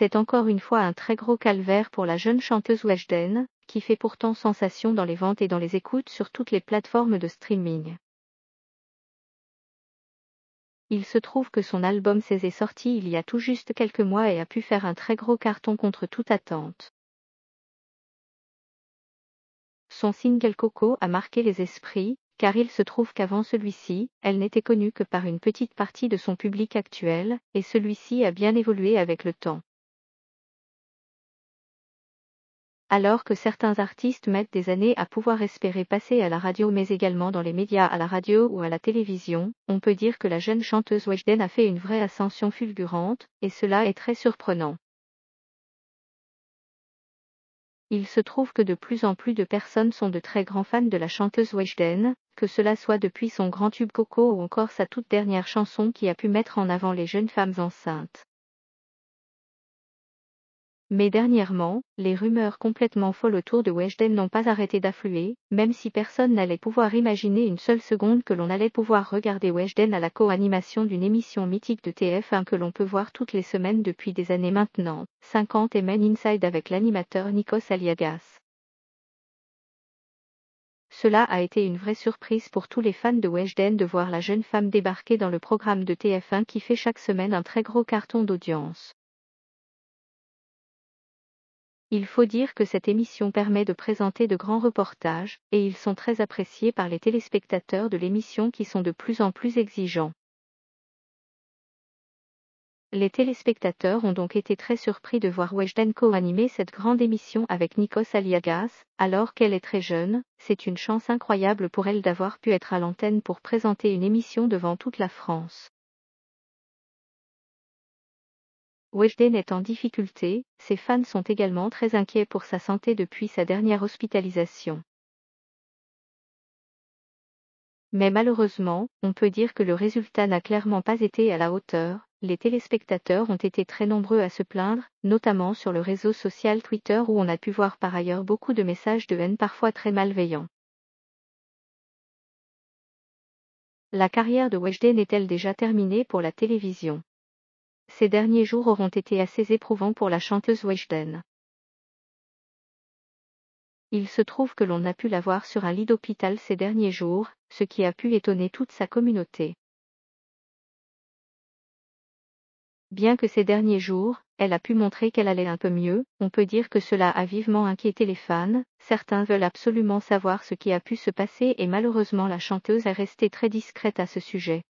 C'est encore une fois un très gros calvaire pour la jeune chanteuse Weshden, qui fait pourtant sensation dans les ventes et dans les écoutes sur toutes les plateformes de streaming. Il se trouve que son album s'est sorti il y a tout juste quelques mois et a pu faire un très gros carton contre toute attente. Son single Coco a marqué les esprits, car il se trouve qu'avant celui-ci, elle n'était connue que par une petite partie de son public actuel, et celui-ci a bien évolué avec le temps. alors que certains artistes mettent des années à pouvoir espérer passer à la radio mais également dans les médias à la radio ou à la télévision, on peut dire que la jeune chanteuse Weshden a fait une vraie ascension fulgurante, et cela est très surprenant. Il se trouve que de plus en plus de personnes sont de très grands fans de la chanteuse Weshden, que cela soit depuis son grand tube Coco ou encore sa toute dernière chanson qui a pu mettre en avant les jeunes femmes enceintes. Mais dernièrement, les rumeurs complètement folles autour de Weshden n'ont pas arrêté d'affluer, même si personne n'allait pouvoir imaginer une seule seconde que l'on allait pouvoir regarder Weshden à la co-animation d'une émission mythique de TF1 que l'on peut voir toutes les semaines depuis des années maintenant, 50 et Men Inside avec l'animateur Nikos Aliagas. Cela a été une vraie surprise pour tous les fans de Weshden de voir la jeune femme débarquer dans le programme de TF1 qui fait chaque semaine un très gros carton d'audience. Il faut dire que cette émission permet de présenter de grands reportages, et ils sont très appréciés par les téléspectateurs de l'émission qui sont de plus en plus exigeants. Les téléspectateurs ont donc été très surpris de voir Wejdenko animer cette grande émission avec Nikos Aliagas, alors qu'elle est très jeune, c'est une chance incroyable pour elle d'avoir pu être à l'antenne pour présenter une émission devant toute la France. Weshden est en difficulté, ses fans sont également très inquiets pour sa santé depuis sa dernière hospitalisation. Mais malheureusement, on peut dire que le résultat n'a clairement pas été à la hauteur, les téléspectateurs ont été très nombreux à se plaindre, notamment sur le réseau social Twitter où on a pu voir par ailleurs beaucoup de messages de haine parfois très malveillants. La carrière de Weshden est-elle déjà terminée pour la télévision ces derniers jours auront été assez éprouvants pour la chanteuse Weshden. Il se trouve que l'on a pu la voir sur un lit d'hôpital ces derniers jours, ce qui a pu étonner toute sa communauté. Bien que ces derniers jours, elle a pu montrer qu'elle allait un peu mieux, on peut dire que cela a vivement inquiété les fans, certains veulent absolument savoir ce qui a pu se passer et malheureusement la chanteuse est restée très discrète à ce sujet.